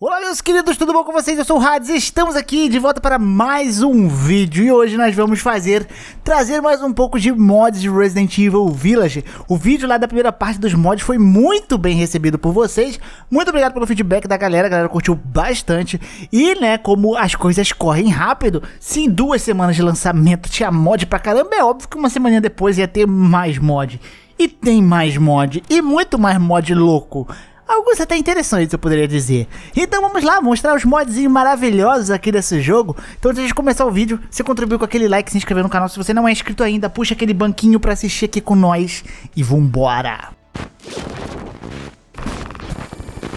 Olá meus queridos, tudo bom com vocês? Eu sou o Hades e estamos aqui de volta para mais um vídeo E hoje nós vamos fazer, trazer mais um pouco de mods de Resident Evil Village O vídeo lá da primeira parte dos mods foi muito bem recebido por vocês Muito obrigado pelo feedback da galera, a galera curtiu bastante E né, como as coisas correm rápido Se em duas semanas de lançamento tinha mod pra caramba É óbvio que uma semana depois ia ter mais mod e tem mais mod, e muito mais mod louco. Alguns até interessantes, eu poderia dizer. Então vamos lá, mostrar os mods maravilhosos aqui desse jogo. Então antes de começar o vídeo, você contribuiu com aquele like, se inscreveu no canal. Se você não é inscrito ainda, puxa aquele banquinho pra assistir aqui com nós. E vambora!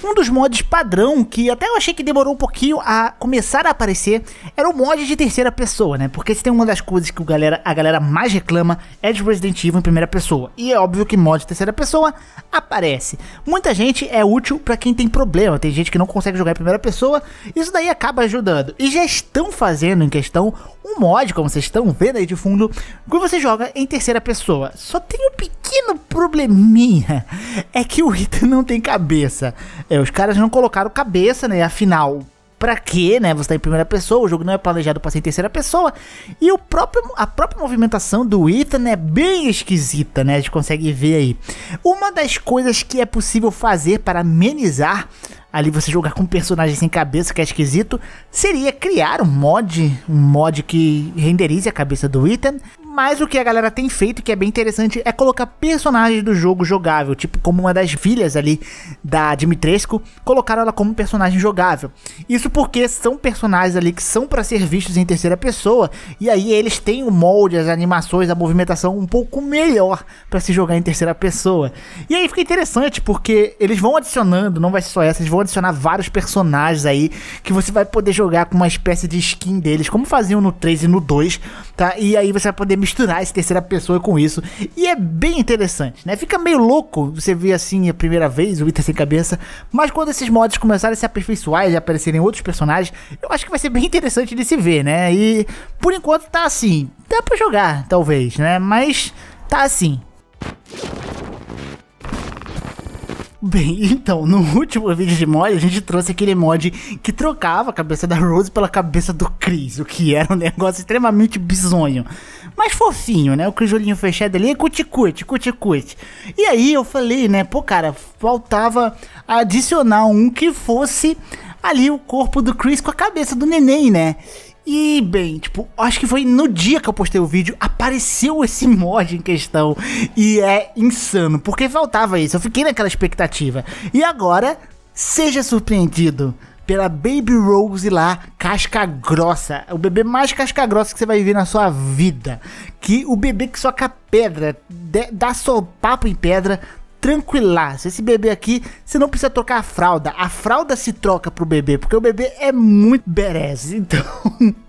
Um dos mods padrão que até eu achei que demorou um pouquinho a começar a aparecer era o mod de terceira pessoa, né? Porque se tem uma das coisas que o galera, a galera mais reclama é de Resident Evil em primeira pessoa. E é óbvio que mod de terceira pessoa aparece. Muita gente é útil para quem tem problema, tem gente que não consegue jogar em primeira pessoa, isso daí acaba ajudando. E já estão fazendo em questão um mod, como vocês estão vendo aí de fundo, que você joga em terceira pessoa. Só tem um pequeno pequeno probleminha é que o Ethan não tem cabeça. É, os caras não colocaram cabeça, né? Afinal, pra quê, né? Você tá em primeira pessoa, o jogo não é planejado para ser em terceira pessoa. E o próprio, a própria movimentação do Ethan é bem esquisita, né? A gente consegue ver aí. Uma das coisas que é possível fazer para amenizar ali você jogar com um personagem sem cabeça, que é esquisito, seria criar um mod, um mod que renderize a cabeça do Ethan mas o que a galera tem feito, que é bem interessante, é colocar personagens do jogo jogável, tipo como uma das filhas ali da Dimitrescu, colocaram ela como personagem jogável. Isso porque são personagens ali que são para ser vistos em terceira pessoa, e aí eles têm o molde, as animações, a movimentação um pouco melhor para se jogar em terceira pessoa. E aí fica interessante porque eles vão adicionando, não vai ser só essa, eles vão adicionar vários personagens aí que você vai poder jogar com uma espécie de skin deles, como faziam no 3 e no 2, tá? E aí você vai poder misturar esse terceira pessoa com isso. E é bem interessante, né? Fica meio louco você ver assim a primeira vez o Ita sem cabeça, mas quando esses mods começarem a se aperfeiçoar e aparecerem outros personagens, eu acho que vai ser bem interessante de se ver, né? E por enquanto tá assim, dá para jogar, talvez, né? Mas tá assim. Bem, então, no último vídeo de mod, a gente trouxe aquele mod que trocava a cabeça da Rose pela cabeça do Chris, o que era um negócio extremamente bizonho mais fofinho, né? O crijolinho fechado ali é cuticute, cuticute. E aí eu falei, né? Pô, cara, faltava adicionar um que fosse ali o corpo do Chris com a cabeça do neném, né? E bem, tipo, acho que foi no dia que eu postei o vídeo, apareceu esse mod em questão. E é insano, porque faltava isso. Eu fiquei naquela expectativa. E agora, seja surpreendido pela Baby Rose lá, casca grossa. O bebê mais casca grossa que você vai ver na sua vida. Que o bebê que soca pedra, dá dá papo em pedra, tranquilaço. Esse bebê aqui, você não precisa trocar a fralda. A fralda se troca pro bebê, porque o bebê é muito berez. Então,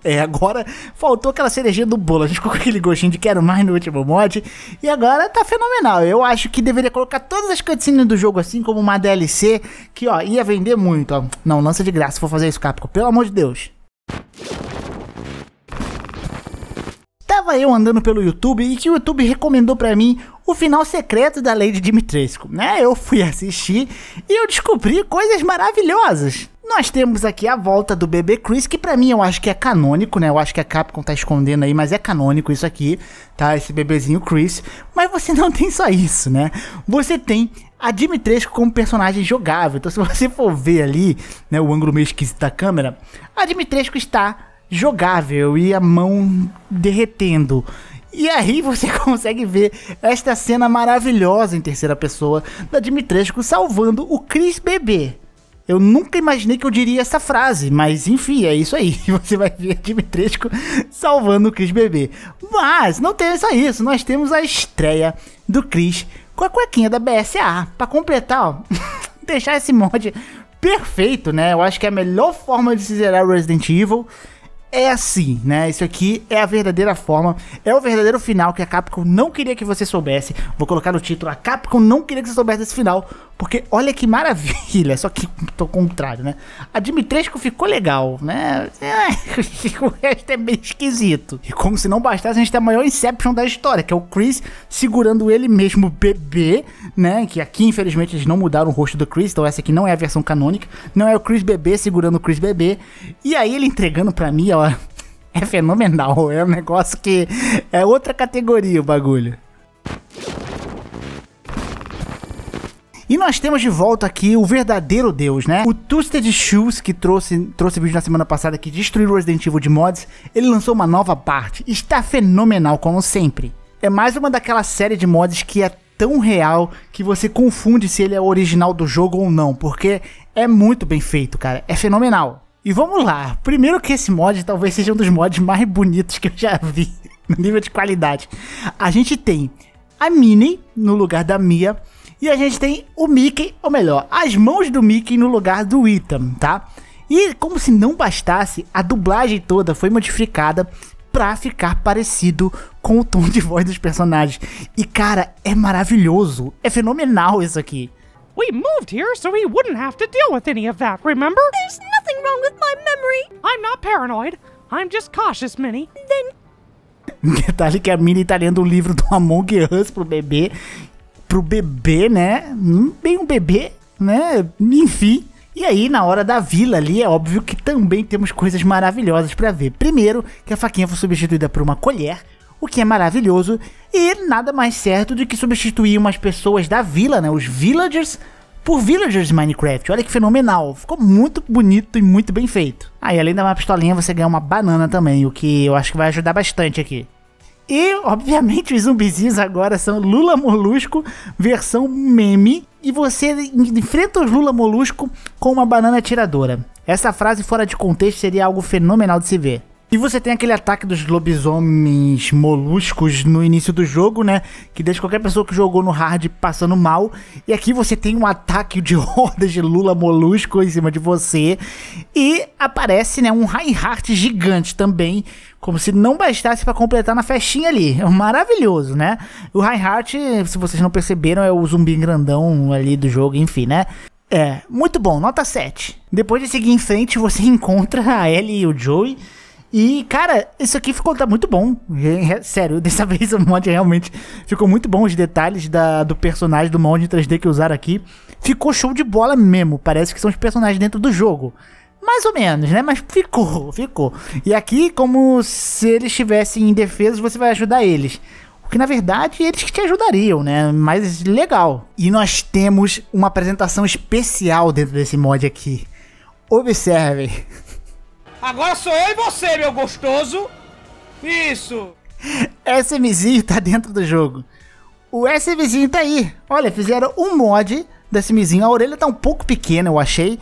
é, agora faltou aquela cerejinha do bolo. A gente ficou com aquele gostinho de quero mais no último mod. E agora tá fenomenal. Eu acho que deveria colocar todas as cutscenes do jogo assim, como uma DLC, que ó, ia vender muito. Ó. Não, lança de graça, vou fazer isso, Capcom. Pelo amor de Deus. Tava eu andando pelo YouTube e que o YouTube recomendou para mim o final secreto da Lady Dimitrescu, né? Eu fui assistir e eu descobri coisas maravilhosas. Nós temos aqui a volta do bebê Chris, que para mim eu acho que é canônico, né? Eu acho que a Capcom tá escondendo aí, mas é canônico isso aqui, tá? Esse bebezinho Chris. Mas você não tem só isso, né? Você tem a Dimitrescu como personagem jogável. Então se você for ver ali, né, o ângulo meio esquisito da câmera, a Dimitrescu está jogável e a mão derretendo. E aí você consegue ver esta cena maravilhosa em terceira pessoa da Dimitrescu salvando o Chris bebê. Eu nunca imaginei que eu diria essa frase, mas enfim, é isso aí. Você vai ver Dimitrescu salvando o Chris bebê. Mas não tem só isso, nós temos a estreia do Chris com a cuequinha da BSA. Para completar, ó, deixar esse mod perfeito, né? Eu acho que é a melhor forma de se zerar Resident Evil é assim, né? Isso aqui é a verdadeira forma, é o verdadeiro final que a Capcom não queria que você soubesse. Vou colocar no título: a Capcom não queria que você soubesse esse final, porque olha que maravilha, só que tô contrário, né? A Dimitrescu ficou legal, né? É, o resto é meio esquisito. E como se não bastasse, a gente tem a maior Inception da história, que é o Chris segurando ele mesmo bebê, né? Que aqui, infelizmente, eles não mudaram o rosto do Chris, então essa aqui não é a versão canônica. Não é o Chris bebê segurando o Chris bebê. E aí ele entregando pra mim, ó. É fenomenal, é um negócio que é outra categoria o bagulho. E nós temos de volta aqui o verdadeiro Deus, né? O Twisted Shoes, que trouxe, trouxe vídeo na semana passada que destruiu o Resident Evil de mods, ele lançou uma nova parte. Está fenomenal, como sempre. É mais uma daquela série de mods que é tão real que você confunde se ele é original do jogo ou não, porque é muito bem feito, cara. É fenomenal. E vamos lá. Primeiro que esse mod talvez seja um dos mods mais bonitos que eu já vi, no nível de qualidade. A gente tem a Minnie no lugar da Mia, e a gente tem o Mickey, ou melhor, as mãos do Mickey no lugar do Itam, tá? E como se não bastasse, a dublagem toda foi modificada pra ficar parecido com o tom de voz dos personagens. E cara, é maravilhoso, é fenomenal isso aqui. We moved here so we wouldn't have to deal with any of that, remember? There's nothing wrong with my memory. I'm not paranoid. I'm just cautious, Minnie. Then Detalhe que a Minnie tá lendo o um livro do Among Us pro bebê pro bebê, né? Hum, bem um bebê, né? Enfim. E aí, na hora da vila ali, é óbvio que também temos coisas maravilhosas para ver. Primeiro, que a faquinha foi substituída por uma colher, o que é maravilhoso, e nada mais certo do que substituir umas pessoas da vila, né? Os villagers por Villagers de Minecraft. Olha que fenomenal. Ficou muito bonito e muito bem feito. Aí, ah, além da uma pistolinha, você ganha uma banana também, o que eu acho que vai ajudar bastante aqui. E, obviamente, os zumbizinhos agora são Lula Molusco, versão meme. E você enfrenta os Lula Molusco com uma banana tiradora. Essa frase fora de contexto seria algo fenomenal de se ver. E você tem aquele ataque dos lobisomens moluscos no início do jogo, né? Que deixa qualquer pessoa que jogou no hard passando mal. E aqui você tem um ataque de rodas de lula molusco em cima de você. E aparece, né, um high heart gigante também como se não bastasse para completar na festinha ali. É maravilhoso, né? O Reinhardt, se vocês não perceberam, é o zumbi grandão ali do jogo, enfim, né? É, muito bom, nota 7. Depois de seguir em frente, você encontra a Ellie e o Joey. E, cara, isso aqui ficou tá muito bom. Sério, dessa vez o mod realmente ficou muito bom. Os detalhes da, do personagem do mod 3D que usaram aqui. Ficou show de bola mesmo. Parece que são os personagens dentro do jogo. Mais ou menos, né? Mas ficou, ficou. E aqui, como se eles estivessem indefesos, você vai ajudar eles. O que na verdade eles que te ajudariam, né? Mas legal. E nós temos uma apresentação especial dentro desse mod aqui. Observem. Agora sou eu e você, meu gostoso. Isso. SMzinho tá dentro do jogo. O SMzinho tá aí. Olha, fizeram um mod da SMzinho. A orelha tá um pouco pequena, eu achei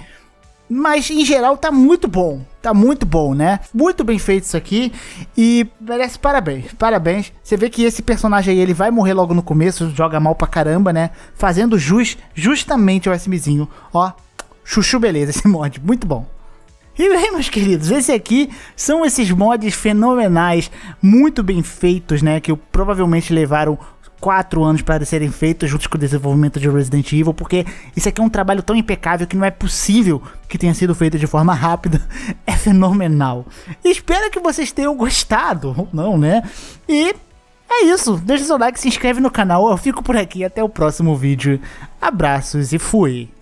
mas em geral tá muito bom. Tá muito bom, né? Muito bem feito isso aqui e merece parabéns. Parabéns. Você vê que esse personagem aí, ele vai morrer logo no começo, joga mal pra caramba, né? Fazendo jus justamente ao SMzinho. Ó, chuchu beleza esse mod, muito bom. E bem, meus queridos, esse aqui são esses mods fenomenais, muito bem feitos, né? Que provavelmente levaram quatro anos para serem feitos juntos com o desenvolvimento de Resident Evil, porque isso aqui é um trabalho tão impecável que não é possível que tenha sido feito de forma rápida. É fenomenal. Espero que vocês tenham gostado, ou não, né? E é isso. Deixa seu like, se inscreve no canal. Eu fico por aqui. Até o próximo vídeo. Abraços e fui.